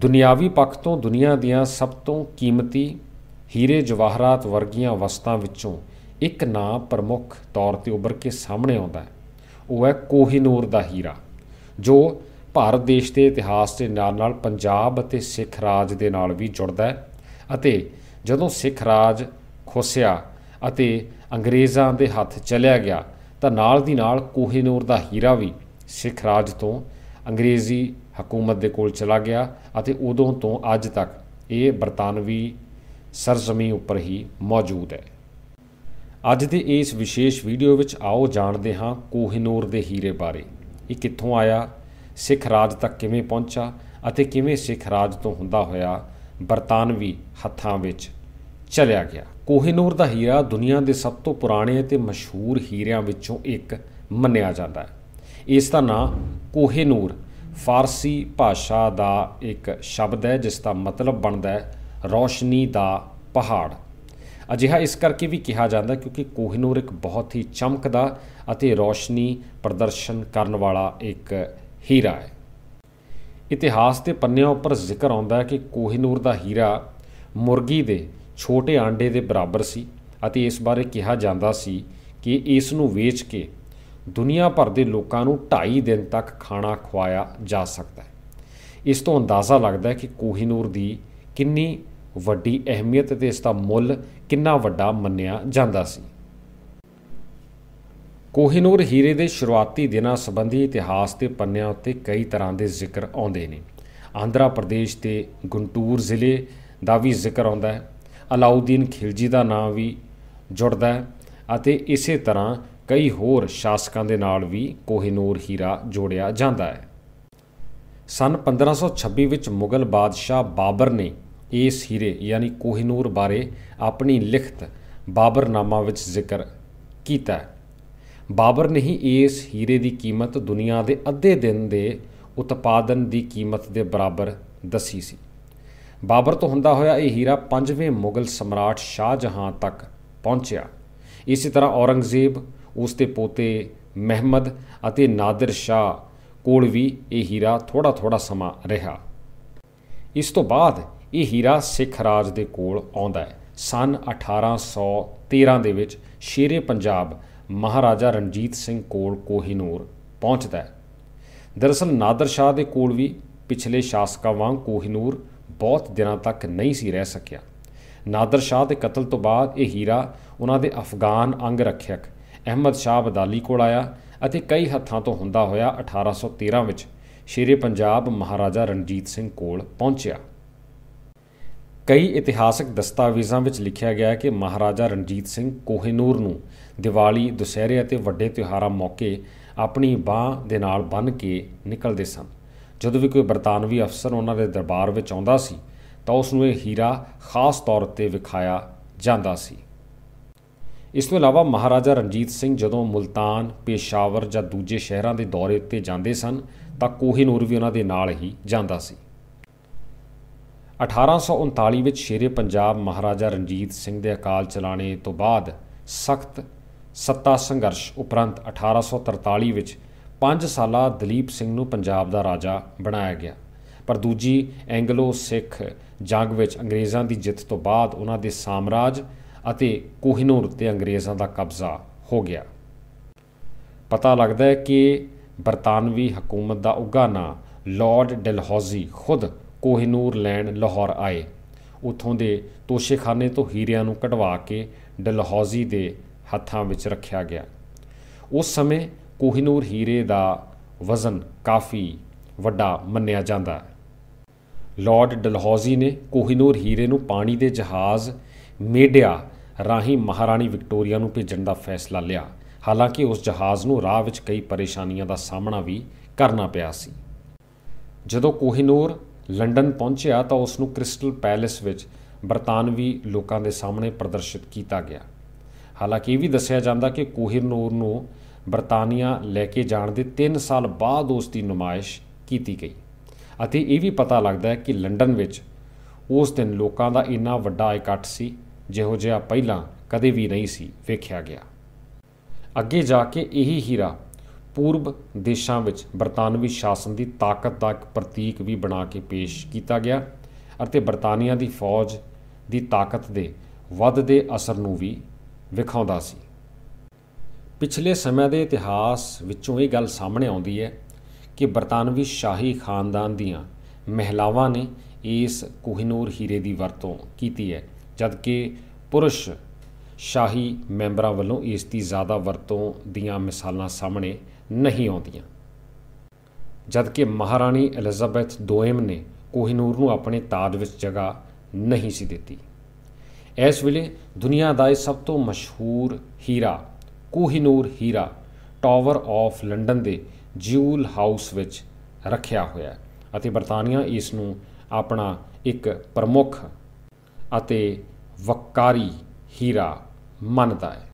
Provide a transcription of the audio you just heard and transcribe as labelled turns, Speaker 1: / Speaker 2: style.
Speaker 1: ਦੁਨਿਆਵੀ ਪੱਖ ਤੋਂ ਦੁਨੀਆ ਦੀਆਂ ਸਭ ਤੋਂ ਕੀਮਤੀ ਹੀਰੇ ਜਵਾਹਰਾਤ ਵਰਗੀਆਂ ਵਸਤਾਂ ਵਿੱਚੋਂ ਇੱਕ ਨਾਂ ਪ੍ਰਮੁੱਖ ਤੌਰ ਤੇ ਉੱਭਰ ਕੇ ਸਾਹਮਣੇ ਆਉਂਦਾ ਹੈ ਉਹ ਹੈ ਕੋਹੀਨੂਰ ਦਾ ਹੀਰਾ ਜੋ ਭਾਰਤ ਦੇਸ਼ ਦੇ ਇਤਿਹਾਸ ਦੇ ਨਾਲ ਨਾਲ ਪੰਜਾਬ ਅਤੇ ਸਿੱਖ ਰਾਜ ਦੇ ਨਾਲ ਵੀ ਜੁੜਦਾ ਹੈ ਅਤੇ ਜਦੋਂ ਸਿੱਖ ਰਾਜ ਖੋਸਿਆ ਅਤੇ ਅੰਗਰੇਜ਼ਾਂ ਦੇ ਹੱਥ ਚਲਿਆ ਗਿਆ ਤਾਂ ਨਾਲ ਦੀ ਨਾਲ ਕੋਹੀਨੂਰ ਦਾ ਹੀਰਾ ਵੀ ਸਿੱਖ ਰਾਜ ਤੋਂ ਅੰਗਰੇਜ਼ੀ ਹਕੂਮਤ ਦੇ ਕੋਲ ਚਲਾ ਗਿਆ ਅਤੇ ਉਦੋਂ ਤੋਂ ਅੱਜ ਤੱਕ ਇਹ ਬਰਤਾਨਵੀ ਸਰਜ਼ਮੀ ਉੱਪਰ ਹੀ ਮੌਜੂਦ ਹੈ ਅੱਜ ਦੇ ਇਸ ਵਿਸ਼ੇਸ਼ ਵੀਡੀਓ ਵਿੱਚ ਆਓ ਜਾਣਦੇ ਹਾਂ ਕੋਹਿਨੂਰ ਦੇ ਹੀਰੇ ਬਾਰੇ ਇਹ ਕਿੱਥੋਂ ਆਇਆ ਸਿੱਖ ਰਾਜ ਤੱਕ ਕਿਵੇਂ ਪਹੁੰਚਾ ਅਤੇ ਕਿਵੇਂ ਸਿੱਖ ਰਾਜ ਤੋਂ ਹੁੰਦਾ ਹੋਇਆ ਬਰਤਾਨਵੀ ਹੱਥਾਂ ਵਿੱਚ ਚਲਿਆ ਗਿਆ ਕੋਹਿਨੂਰ ਦਾ ਹੀਰਾ ਦੁਨੀਆ ਦੇ ਸਭ ਤੋਂ ਪੁਰਾਣੇ ਅਤੇ ਮਸ਼ਹੂਰ ਹੀਰਿਆਂ ਵਿੱਚੋਂ ਇੱਕ ਮੰਨਿਆ ਜਾਂਦਾ ਹੈ ਇਸ ਦਾ ਨਾਂ ਕੋਹਿਨੂਰ ਫਾਰਸੀ ਭਾਸ਼ਾ ਦਾ ਇੱਕ ਸ਼ਬਦ ਹੈ ਜਿਸ ਦਾ ਮਤਲਬ ਬਣਦਾ ਹੈ ਰੌਸ਼ਨੀ ਦਾ ਪਹਾੜ ਅਜਿਹਾ ਇਸ ਕਰਕੇ ਵੀ ਕਿਹਾ ਜਾਂਦਾ ਕਿਉਂਕਿ ਕੋਹਿਨੂਰ ਇੱਕ ਬਹੁਤ ਹੀ ਚਮਕਦਾ ਅਤੇ ਰੌਸ਼ਨੀ ਪ੍ਰਦਰਸ਼ਨ ਕਰਨ ਵਾਲਾ ਇੱਕ ਹੀਰਾ ਹੈ ਇਤਿਹਾਸ ਦੇ ਪੰਨਿਆਂ ਉੱਪਰ ਜ਼ਿਕਰ ਆਉਂਦਾ ਹੈ ਕਿ ਕੋਹਿਨੂਰ ਦਾ ਹੀਰਾ ਮੁਰਗੀ ਦੇ ਛੋਟੇ ਆਂਡੇ ਦੇ ਬਰਾਬਰ ਸੀ ਅਤੇ ਇਸ ਬਾਰੇ ਕਿਹਾ ਜਾਂਦਾ ਸੀ ਕਿ ਇਸ ਨੂੰ ਵੇਚ ਕੇ ਦੁਨੀਆ ਭਰ ਦੇ ਲੋਕਾਂ ਨੂੰ 2.5 ਦਿਨ ਤੱਕ ਖਾਣਾ ਖਵਾਇਆ ਜਾ ਸਕਦਾ ਹੈ ਇਸ ਤੋਂ ਅੰਦਾਜ਼ਾ ਲੱਗਦਾ ਹੈ ਕਿ ਕੋਹੀਨੂਰ ਦੀ ਕਿੰਨੀ ਵੱਡੀ ਅਹਿਮੀਅਤ ਤੇ ਇਸ ਦਾ ਮੁੱਲ ਕਿੰਨਾ ਵੱਡਾ ਮੰਨਿਆ ਜਾਂਦਾ ਸੀ ਕੋਹੀਨੂਰ ਹੀਰੇ ਦੇ ਸ਼ੁਰੂਆਤੀ ਦਿਨਾਂ ਸੰਬੰਧੀ ਇਤਿਹਾਸ ਦੇ ਪੰਨਿਆਂ ਉੱਤੇ ਕਈ ਤਰ੍ਹਾਂ ਦੇ ਜ਼ਿਕਰ ਆਉਂਦੇ ਨੇ ਆਂਧਰਾ ਪ੍ਰਦੇਸ਼ ਤੇ ਗੁੰਟੂਰ ਜ਼ਿਲ੍ਹੇ ਦਾ ਵੀ ਜ਼ਿਕਰ ਆਉਂਦਾ ਹੈ ਅਲਾਉਦੀਨ ਖਿਲਜੀ ਦਾ ਨਾਮ ਵੀ ਜੁੜਦਾ ਹੈ ਅਤੇ ਇਸੇ ਤਰ੍ਹਾਂ ਕਈ ਹੋਰ ਸ਼ਾਸਕਾਂ ਦੇ ਨਾਲ ਵੀ ਕੋਹਿਨੂਰ ਹੀਰਾ ਜੋੜਿਆ ਜਾਂਦਾ ਹੈ ਸਨ 1526 ਵਿੱਚ ਮੁਗਲ ਬਾਦਸ਼ਾਹ ਬਾਬਰ ਨੇ ਇਸ ਹੀਰੇ ਯਾਨੀ ਕੋਹਿਨੂਰ ਬਾਰੇ ਆਪਣੀ ਲਿਖਤ ਬਾਬਰਨਾਮਾ ਵਿੱਚ ਜ਼ਿਕਰ ਕੀਤਾ ਹੈ ਬਾਬਰ ਨੇ ਹੀ ਇਸ ਹੀਰੇ ਦੀ ਕੀਮਤ ਦੁਨੀਆ ਦੇ ਅੱਧੇ ਦਿਨ ਦੇ ਉਤਪਾਦਨ ਦੀ ਕੀਮਤ ਦੇ ਬਰਾਬਰ ਦੱਸੀ ਸੀ ਬਾਬਰ ਤੋਂ ਹੁੰਦਾ ਹੋਇਆ ਇਹ ਹੀਰਾ ਪੰਜਵੇਂ ਮੁਗਲ ਸਮਰਾਟ ਸ਼ਾਹਜਹਾਂ ਤੱਕ ਪਹੁੰਚਿਆ ਇਸੇ ਤਰ੍ਹਾਂ ਔਰੰਗਜ਼ੇਬ ਉਸ ਦੇ ਪੋਤੇ ਮਹਿਮਦ ਅਤੇ ਨਾਦਰ ਸ਼ਾ ਕੋਲ ਵੀ ਇਹ ਹੀਰਾ ਥੋੜਾ ਥੋੜਾ ਸਮਾਂ ਰਿਹਾ ਇਸ ਤੋਂ ਬਾਅਦ ਇਹ ਹੀਰਾ ਸਿੱਖ ਰਾਜ ਦੇ ਕੋਲ ਆਉਂਦਾ ਹੈ ਸਨ 1813 ਦੇ ਵਿੱਚ ਸ਼ੇਰੇ ਪੰਜਾਬ ਮਹਾਰਾਜਾ ਰਣਜੀਤ ਸਿੰਘ ਕੋਲ ਕੋਹਿਨੂਰ ਪਹੁੰਚਦਾ ਹੈ ਦਰਅਸਲ ਨਾਦਰ ਸ਼ਾਹ ਦੇ ਕੋਲ ਵੀ ਪਿਛਲੇ ਸ਼ਾਸਕਾਂ ਵਾਂਗ ਕੋਹਿਨੂਰ ਬਹੁਤ ਦਿਨਾਂ ਤੱਕ ਨਹੀਂ ਸੀ ਰਹਿ ਸਕਿਆ ਨਾਦਰ ਸ਼ਾਹ ਦੇ ਕਤਲ ਤੋਂ ਬਾਅਦ ਇਹ ਹੀਰਾ ਉਹਨਾਂ ਦੇ ਅਫਗਾਨ ਅੰਗ ਰੱਖਿਅਕ ਅਹਿਮਦ ਸ਼ਾਹ ਬਦਾਲੀ ਕੋਲ ਆਇਆ ਅਤੇ ਕਈ ਹੱਥਾਂ ਤੋਂ ਹੁੰਦਾ ਹੋਇਆ 1813 ਵਿੱਚ ਸ਼ੇਰੇ ਪੰਜਾਬ ਮਹਾਰਾਜਾ ਰਣਜੀਤ ਸਿੰਘ ਕੋਲ ਪਹੁੰਚਿਆ ਕਈ ਇਤਿਹਾਸਕ ਦਸਤਾਵੇਜ਼ਾਂ ਵਿੱਚ ਲਿਖਿਆ ਗਿਆ ਹੈ ਕਿ ਮਹਾਰਾਜਾ ਰਣਜੀਤ ਸਿੰਘ ਕੋਹੇਨੂਰ ਨੂੰ ਦੀਵਾਲੀ ਦੁਸਹਿਰੇ ਅਤੇ ਵੱਡੇ ਤਿਉਹਾਰਾਂ ਮੌਕੇ ਆਪਣੀ ਬਾਹ ਦੇ ਨਾਲ ਬੰਨ ਕੇ ਨਿਕਲਦੇ ਸਨ ਜਦੋਂ ਵੀ ਕੋਈ ਬਰਤਾਨਵੀ ਅਫਸਰ ਉਹਨਾਂ ਦੇ ਦਰਬਾਰ ਵਿੱਚ ਆਉਂਦਾ ਸੀ ਤਾਂ ਉਸ ਨੂੰ ਇਹ ਹੀਰਾ ਖਾਸ ਤੌਰ ਤੇ ਵਿਖਾਇਆ ਜਾਂਦਾ ਸੀ ਇਸ ਤੋਂ ਇਲਾਵਾ ਮਹਾਰਾਜਾ ਰਣਜੀਤ ਸਿੰਘ ਜਦੋਂ ਮੁਲਤਾਨ, ਪੇਸ਼ਾਵਰ ਜਾਂ ਦੂਜੇ ਸ਼ਹਿਰਾਂ ਦੇ ਦੌਰੇ ਉੱਤੇ ਜਾਂਦੇ ਸਨ ਤਾਂ ਕੋਹੀਨੂਰ ਵੀ ਉਹਨਾਂ ਦੇ ਨਾਲ ਹੀ ਜਾਂਦਾ ਸੀ 1839 ਵਿੱਚ ਸ਼ੇਰੇ ਪੰਜਾਬ ਮਹਾਰਾਜਾ ਰਣਜੀਤ ਸਿੰਘ ਦੇ ਅਕਾਲ ਚਲਾਣੇ ਤੋਂ ਬਾਅਦ ਸਖਤ ਸੱਤਾ ਸੰਘਰਸ਼ ਉਪਰੰਤ 1843 ਵਿੱਚ 5 ਸਾਲਾ ਦਲੀਪ ਸਿੰਘ ਨੂੰ ਪੰਜਾਬ ਦਾ ਰਾਜਾ ਬਣਾਇਆ ਗਿਆ ਪਰ ਦੂਜੀ ਐਂਗਲੋ ਸਿੱਖ ਜੰਗ ਵਿੱਚ ਅੰਗਰੇਜ਼ਾਂ ਦੀ ਜਿੱਤ ਤੋਂ ਬਾਅਦ ਉਹਨਾਂ ਦੇ ਸਾਮਰਾਜ ਅਤੇ ਕੋਹਿਨੂਰ ਤੇ ਅੰਗਰੇਜ਼ਾਂ ਦਾ ਕਬਜ਼ਾ ਹੋ ਗਿਆ ਪਤਾ ਲੱਗਦਾ ਹੈ ਕਿ ਬਰਤਾਨਵੀ ਹਕੂਮਤ ਦਾ ਨਾ ਲਾਰਡ ਡਲਹੌਜ਼ੀ ਖੁਦ ਕੋਹਿਨੂਰ ਲੈਣ ਲਾਹੌਰ ਆਏ ਉਥੋਂ ਦੇ ਤੋਸ਼ੇਖਾਨੇ ਤੋਂ ਹੀਰਿਆਂ ਨੂੰ ਕਢਵਾ ਕੇ ਡਲਹੌਜ਼ੀ ਦੇ ਹੱਥਾਂ ਵਿੱਚ ਰੱਖਿਆ ਗਿਆ ਉਸ ਸਮੇਂ ਕੋਹਿਨੂਰ ਹੀਰੇ ਦਾ ਵਜ਼ਨ ਕਾਫੀ ਵੱਡਾ ਮੰਨਿਆ ਜਾਂਦਾ ਲਾਰਡ ਡਲਹੌਜ਼ੀ ਨੇ ਕੋਹਿਨੂਰ ਹੀਰੇ ਨੂੰ ਪਾਣੀ ਦੇ ਜਹਾਜ਼ ਮੀਡੀਆ ਰਾਹੀਂ ਮਹਾਰਾਣੀ ਵਿਕਟੋਰੀਆ ਨੂੰ ਭੇਜਣ ਦਾ ਫੈਸਲਾ ਲਿਆ ਹਾਲਾਂਕਿ ਉਸ ਜਹਾਜ਼ ਨੂੰ ਰਾਹ ਵਿੱਚ ਕਈ ਪਰੇਸ਼ਾਨੀਆਂ ਦਾ ਸਾਹਮਣਾ ਵੀ ਕਰਨਾ ਪਿਆ ਸੀ ਜਦੋਂ ਕੋਹਿਨੂਰ ਲੰਡਨ ਪਹੁੰਚਿਆ ਤਾਂ ਉਸ ਨੂੰ ਕ੍ਰਿਸਟਲ ਪੈਲੇਸ ਵਿੱਚ ਬਰਤਾਨਵੀ ਲੋਕਾਂ ਦੇ ਸਾਹਮਣੇ ਪ੍ਰਦਰਸ਼ਿਤ ਕੀਤਾ ਗਿਆ ਹਾਲਾਂਕਿ ਇਹ ਵੀ ਦੱਸਿਆ ਜਾਂਦਾ ਕਿ ਕੋਹਿਨੂਰ ਨੂੰ ਬਰਤਾਨੀਆ ਲੈ ਕੇ ਜਾਣ ਦੇ 3 ਸਾਲ ਬਾਅਦ ਉਸ ਦੀ ਨਮਾਇਸ਼ ਕੀਤੀ ਗਈ ਅਤੇ ਇਹ ਵੀ ਪਤਾ ਲੱਗਦਾ ਹੈ ਕਿ ਲੰਡਨ ਵਿੱਚ ਉਸ ਦਿਨ ਲੋਕਾਂ ਦਾ ਇੰਨਾ ਵੱਡਾ ਇਕੱਠ ਸੀ ਜਿਹੋ ਜਿਹਾ ਪਹਿਲਾਂ ਕਦੇ ਵੀ ਨਹੀਂ ਸੀ ਵੇਖਿਆ ਗਿਆ ਅੱਗੇ ਜਾ ਕੇ ਇਹੀ ਹੀਰਾ ਪੂਰਬ ਦੇਸ਼ਾਂ ਵਿੱਚ ਬਰਤਾਨਵੀ ਸ਼ਾਸਨ ਦੀ ਤਾਕਤ ਦਾ ਇੱਕ ਪ੍ਰਤੀਕ ਵੀ ਬਣਾ ਕੇ ਪੇਸ਼ ਕੀਤਾ ਗਿਆ ਅਤੇ ਬਰਤਾਨੀਆ ਦੀ ਫੌਜ ਦੀ ਤਾਕਤ ਦੇ ਵੱਧਦੇ ਅਸਰ ਨੂੰ ਵੀ ਵਿਖਾਉਂਦਾ ਸੀ ਪਿਛਲੇ ਸਮੇਂ ਦੇ ਇਤਿਹਾਸ ਵਿੱਚੋਂ ਇਹ ਗੱਲ ਸਾਹਮਣੇ ਆਉਂਦੀ ਹੈ ਕਿ ਬਰਤਾਨਵੀ ਸ਼ਾਹੀ ਖਾਨਦਾਨ ਦੀਆਂ ਮਹਿਲਾਵਾਂ ਨੇ ਇਸ ਕੋਹਿਨੂਰ ਹੀਰੇ ਦੀ ਵਰਤੋਂ ਕੀਤੀ ਹੈ ਜਦਕਿ ਪੁਰਸ਼ ਸ਼ਾਹੀ ਮੈਂਬਰਾਂ ਵੱਲੋਂ ਇਸ ਦੀ ਜ਼ਿਆਦਾ ਵਰਤੋਂ ਦੀਆਂ ਮਿਸਾਲਾਂ ਸਾਹਮਣੇ ਨਹੀਂ ਆਉਂਦੀਆਂ ਜਦਕਿ ਮਹਾਰਾਣੀ ਐਲਿਜ਼ਾਬੈਥ ਦੋਇਮ ਨੇ ਕੋਹਿਨੂਰ ਨੂੰ ਆਪਣੇ ਤਾਜ ਵਿੱਚ ਜਗ੍ਹਾ ਨਹੀਂ ਸੀ ਦਿੱਤੀ ਇਸ ਵੇਲੇ ਦੁਨੀਆ ਦਾ ਸਭ ਤੋਂ ਮਸ਼ਹੂਰ ਹੀਰਾ ਕੋਹਿਨੂਰ ਹੀਰਾ ਟਾਵਰ ਆਫ ਲੰਡਨ ਦੇ ਜਿਊਲ ਹਾਊਸ ਵਿੱਚ ਰੱਖਿਆ ਹੋਇਆ ਹੈ ਅਤੇ ਬਰਤਾਨੀਆ ਇਸ ਨੂੰ ਆਪਣਾ ਇੱਕ ਪ੍ਰਮੁੱਖ ਅਤੇ ਵਕਾਰੀ ਹੀਰਾ ਮੰਨਦਾ ਹੈ